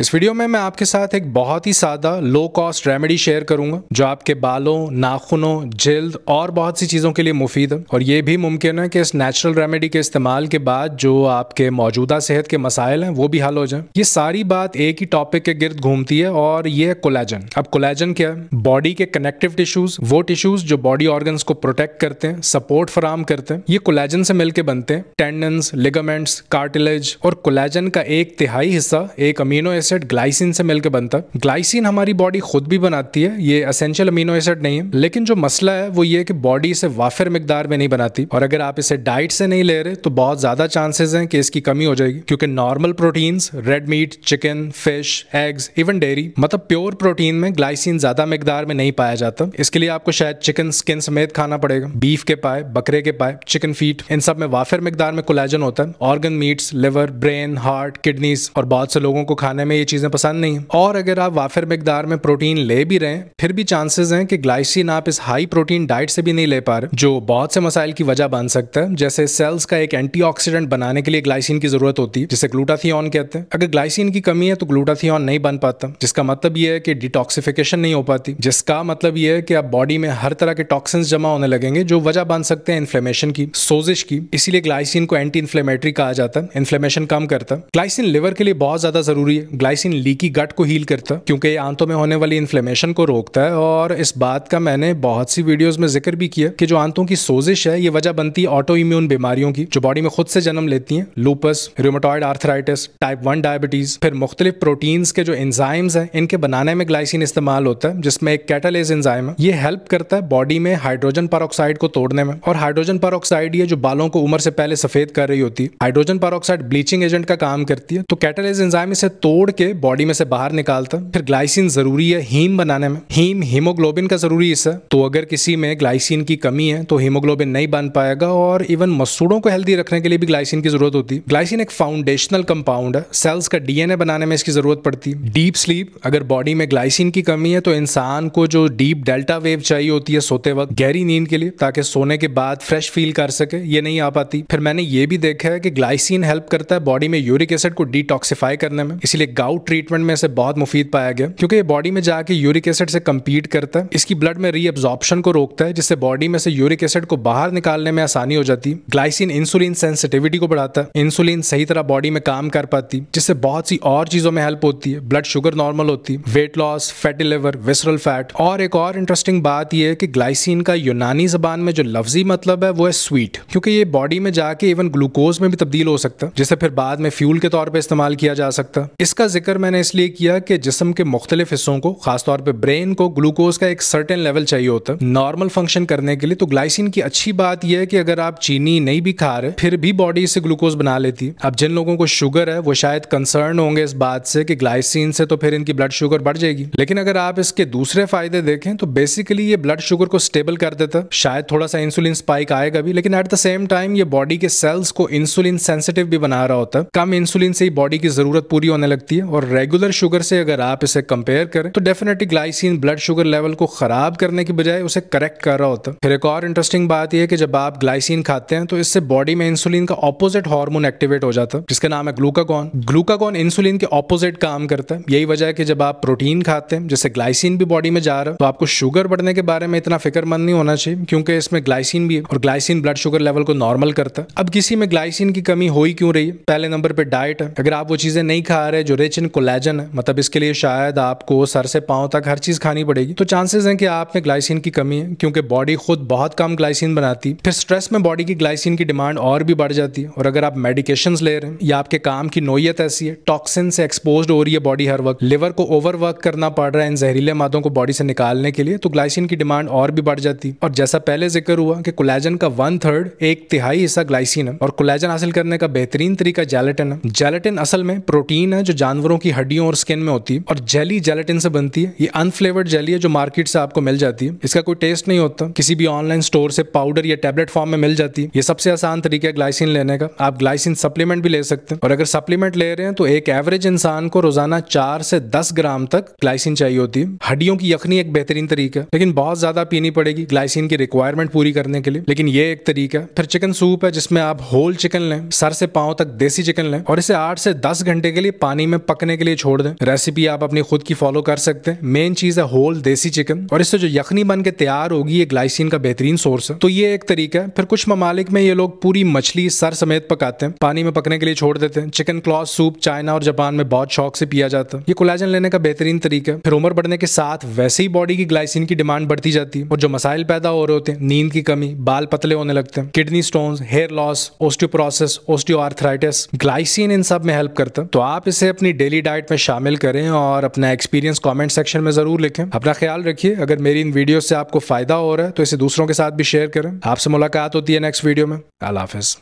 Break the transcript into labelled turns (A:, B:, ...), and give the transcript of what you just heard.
A: इस वीडियो में मैं आपके साथ एक बहुत ही सादा लो कॉस्ट रेमेडी शेयर करूंगा जो आपके बालों नाखूनों जल्द और बहुत सी चीज़ों के लिए मुफीद है और ये भी मुमकिन है कि इस नेचुरल रेमेडी के इस्तेमाल के बाद जो आपके मौजूदा सेहत के मसाइल हैं वो भी हल हो जाए ये सारी बात एक ही टॉपिक के गिर्द घूमती है और ये है कोलेजन अब कोलेजन क्या है बॉडी के कनेक्टिव टिश्यूज वो टिश्यूज जो बॉडी ऑर्गन्स को प्रोटेक्ट करते हैं सपोर्ट फराम करते हैं ये कोलेजन से मिलकर बनते हैं टेंडन्स लिगामेंट्स कार्टिलेज और कोलेजन का एक तिहाई हिस्सा एक अमीनो एसिड ग्लाइसिन से मिलकर बनता है ग्लाइसिन हमारी बॉडी खुद भी बनाती है ये असेंशियल अमीनो एसिड नहीं है लेकिन जो मसला है वो ये कि बॉडी इसे वाफिर मकदार में नहीं बनाती और अगर आप इसे डाइट से नहीं ले रहे तो बहुत ज्यादा चांसेस हैं कि इसकी कमी हो जाएगी क्योंकि normal proteins red meat chicken fish eggs even dairy मतलब प्योर प्रोटीन में ग्लाइसिन ज्यादा मकदार में नहीं पाया जाता इसके लिए आपको शायद चिकन स्किन समेत खाना पड़ेगा बीफ के पाए बकरे के पाए चिकन फीट इन सब में वाफिर मकदार में कोलेजन होता है organ meats liver brain heart kidneys और बहुत से लोगों को खाने में ये चीज़ें पसंद नहीं और अगर आप वाफिर मकदार में प्रोटीन ले भी रहे फिर भी चांसेस हैं कि ग्लाइसिन आप इस हाई प्रोटीन डाइट से भी नहीं ले पा रहे जो बहुत से मसाइल की वजह बन सकता है जैसे सेल्स का एक एंटीऑक्सीडेंट बनाने के लिए ग्लाइसिन की जरूरत होती है जिसे ग्लूटाथियन कहते हैं अगर ग्लाइसिन की कमी है तो ग्लूटाथियन नहीं बन पाता जिसका मतलब यह है कि डिटॉक्सिफिकेशन नहीं हो पाती जिसका मतलब यह है कि आप बॉडी में हर तरह के टॉक्सिन जमा होने लगेंगे जो वजह बन सकते हैं इन्फ्लेमेशन की सोजिश की इसीलिए ग्लाइसिन को एंटी इन्फ्लेमेटरी कहा जाता है इन्फ्लेमेशन कम करता है ग्लाइसिन लिवर के लिए बहुत ज्यादा जरूरी है ग्लाइसिन लीकी गट को हील करता है क्योंकि आंतों में होने वाली इन्फ्लेमेशन को रोकता है और इस बात का मैंने बहुत सी वीडियोस में जिक्र भी किया कि जो आंतों की सोजिश है ये वजह बनती है ऑटो इम्यून बीमारियों की जो बॉडी में खुद से जन्म लेती है lupus rheumatoid arthritis type one diabetes फिर मुख्तलिफ प्रोटीन्स के जो इंजाइम्स हैं इनके बनाने में ग्लाइसिन इस्तेमाल होता है जिसमें एक कैटालेज एंजाइम है ये हेल्प करता है बॉडी में हाइड्रोजन पर को तोड़ने में और हाइड्रोजन पर ये जो बालों को उम्र से पहले सफेद कर रही होती है हाइड्रोजन पर ब्लीचिंग एजेंट का काम करती है तो कैटलेज एंजाइम इसे तोड़ करके बॉडी में से बाहर निकालता फिर ग्लाइसिन जरूरी है हीम बनाने में हीम हीमोग्लोबिन का जरूरी हिस्सा तो अगर किसी में ग्लाइसिन की कमी है तो हीमोग्लोबिन नहीं बन पाएगा और इवन मसूड़ों को हेल्दी रखने के लिए भी ग्लाइसिन की जरूरत होती है ग्लाइसिन एक फाउंडेशनल कंपाउंड है सेल्स का डीएनए बनाने में इसकी जरूरत पड़ती है डीप स्लीप अगर बॉडी में ग्लाइसिन की कमी है तो इंसान को जो डीप डेल्टा वेव चाहिए होती है सोते वक्त गहरी नींद के लिए ताकि सोने के बाद फ्रेश फील कर सके ये नहीं आ पाती फिर मैंने ये भी देखा है कि ग्लाइसिन हेल्प करता है बॉडी में यूरिक एसिड को डिटॉक्सिफाई करने में इसलिए गाउट ट्रीटमेंट में इसे बहुत मुफीद पाया गया क्योंकि ये बॉडी में जाके यूरिक एसिड से कम्पीट करता है इसकी ब्लड में रीअब्जॉर्प्शन को रोकता है जिससे बॉडी में से यूरिक एसिड को बाहर निकालने में आसानी हो जाती है ग्लाइसिन इंसुलिन सेंसिटिविटी को बढ़ाता है इंसुलिन सही तरह बॉडी में काम कर पाती जिससे बहुत सी और चीजों में हेल्प होती है ब्लड शुगर नॉर्मल होती है weight loss fatty liver visceral fat और एक और इंटरेस्टिंग बात यह है कि ग्लाइसिन का यूनानी जबान में जो लफ्जी मतलब है वो है स्वीट क्योंकि ये बॉडी में जाके इवन ग्लूकोज में भी तब्दील हो सकता है जिसे फिर बाद में फ्यूल के तौर पर इस्तेमाल किया जा सकता है इसका जिक्र मैंने इसलिए किया कि जिसम के मुख्तलिफ हिस्सों को खासतौर पर ब्रेन को ग्लूकोज का एक सर्टेन लेवल चाहिए होता है नॉर्मल फंक्शन करने के लिए तो ग्लाइसिन की अच्छी बात यह है कि अगर आप चीनी नहीं भी खा रहे फिर भी बॉडी इसे ग्लूकोज बना लेती है अब जिन लोगों को शुगर है वो शायद कंसर्न होंगे इस बात से कि ग्लाइसिन से तो फिर इनकी ब्लड शुगर बढ़ जाएगी लेकिन अगर आप इसके दूसरे फायदे देखें तो बेसिकली ये ब्लड शुगर को स्टेबल कर देता शायद थोड़ा सा इंसुलिन स्पाइक आएगा भी लेकिन एट द सेम टाइम ये बॉडी के सेल्स को इंसुलिन सेंसिटिव भी बना रहा होता कम इंसुलिन से ही बॉडी की जरूरत पूरी होने लगती है चाहिए और रेगुलर शुगर से अगर आप इसे कंपेयर करें तो definitely glycine blood sugar level को खराब करने की बजाय उसे करेक्ट कर रहा होता है फिर एक और इंटरेस्टिंग बात यह है कि जब आप ग्लाइसिन खाते हैं तो इससे बॉडी में इंसुलिन का ऑपोजिट हार्मोन एक्टिवेट हो जाता है जिसका नाम है ग्लूकागॉन ग्लूकागॉन इंसुलिन के ऑपोजिट काम करता है यही वजह है कि जब आप प्रोटीन खाते हैं जैसे ग्लाइसिन भी बॉडी में जा रहा है तो आपको शुगर बढ़ने के बारे में इतना फिक्रमंद नहीं होना चाहिए क्योंकि इसमें ग्लाइसिन भी है और ग्लाइसिन ब्लड शुगर लेवल को नॉर्मल करता है अब किसी में ग्लाइसिन की कमी हो ही क्यों रही है पहले नंबर पर डाइट है अगर आप वो चीजें नहीं खा रहे जो रे रिच इन कोलेजन है मतलब इसके लिए शायद आपको सर से पाँव तक हर चीज़ खानी पड़ेगी तो चांसेस हैं कि आप में ग्लाइसिन की कमी है क्योंकि बॉडी खुद बहुत कम ग्लाइसिन बनाती फिर स्ट्रेस में बॉडी की ग्लाइसिन की डिमांड और भी बढ़ जाती है और अगर आप मेडिकेशन ले रहे हैं या आपके काम की नोयत ऐसी है टॉक्सिन से एक्सपोज हो रही है बॉडी हर वक्त लिवर को ओवर वर्क करना पड़ रहा है इन जहरीले मादों को बॉडी से निकालने के लिए तो ग्लाइसिन की डिमांड और भी बढ़ जाती और जैसा पहले जिक्र हुआ कि कोलेजन का वन थर्ड एक तिहाई हिस्सा ग्लाइसिन है और कोलेजन हासिल करने का बेहतरीन तरीका जेलेटिन है जेलेटिन असल में प्रोटीन है जो जान जानवरों की हड्डियों और स्किन में होती है और जेली जेलेटिन से बनती है ये अनफ्लेवर्ड जेली है जो मार्केट से आपको मिल जाती है इसका कोई टेस्ट नहीं होता किसी भी ऑनलाइन स्टोर से पाउडर या टेबलेट फॉर्म में मिल जाती है ये सबसे आसान तरीका है ग्लाइसिन लेने का आप ग्लाइसिन सप्लीमेंट भी ले सकते हैं और अगर सप्लीमेंट ले रहे हैं तो एक एवरेज इंसान को रोजाना चार से दस ग्राम तक ग्लाइसिन चाहिए होती है हड्डियों की यखनी एक बेहतरीन तरीका है लेकिन बहुत ज्यादा पीनी पड़ेगी ग्लाइसिन की रिक्वायरमेंट पूरी करने के लिए लेकिन ये एक तरीका है फिर चिकन सूप है जिसमें आप होल चिकन लें सर से पाओ तक देसी चिकन लें और इसे आठ से दस घंटे के लिए पानी में पकने के लिए छोड़ दें रेसिपी आप अपनी खुद की फॉलो कर सकते हैं मेन चीज है होल देसी चिकन और इससे जो यखनी बन के तैयार होगी ये ग्लाइसिन का बेहतरीन सोर्स है तो ये एक तरीका है फिर कुछ ममालिक में ये लोग पूरी मछली सर समेत पकाते हैं पानी में पकने के लिए छोड़ देते हैं चिकन क्लॉथ सूप चाइना और जापान में बहुत शौक से पिया जाता है ये कोलेजन लेने का बेहतरीन तरीका है फिर उम्र बढ़ने के साथ वैसे ही बॉडी की ग्लाइसिन की डिमांड बढ़ती जाती है और जो मसाइल पैदा हो रहे होते हैं नींद की कमी बाल पतले होने लगते हैं kidney stone hair loss osteoporosis osteoarthritis glycine इन सब में हेल्प करता है तो आप इसे अपनी डेली डाइट में शामिल करें और अपना एक्सपीरियंस कमेंट सेक्शन में ज़रूर लिखें अपना ख्याल रखिए अगर मेरी इन वीडियो से आपको फ़ायदा हो रहा है तो इसे दूसरों के साथ भी शेयर करें आपसे मुलाकात होती है नेक्स्ट वीडियो में अला हाफिज़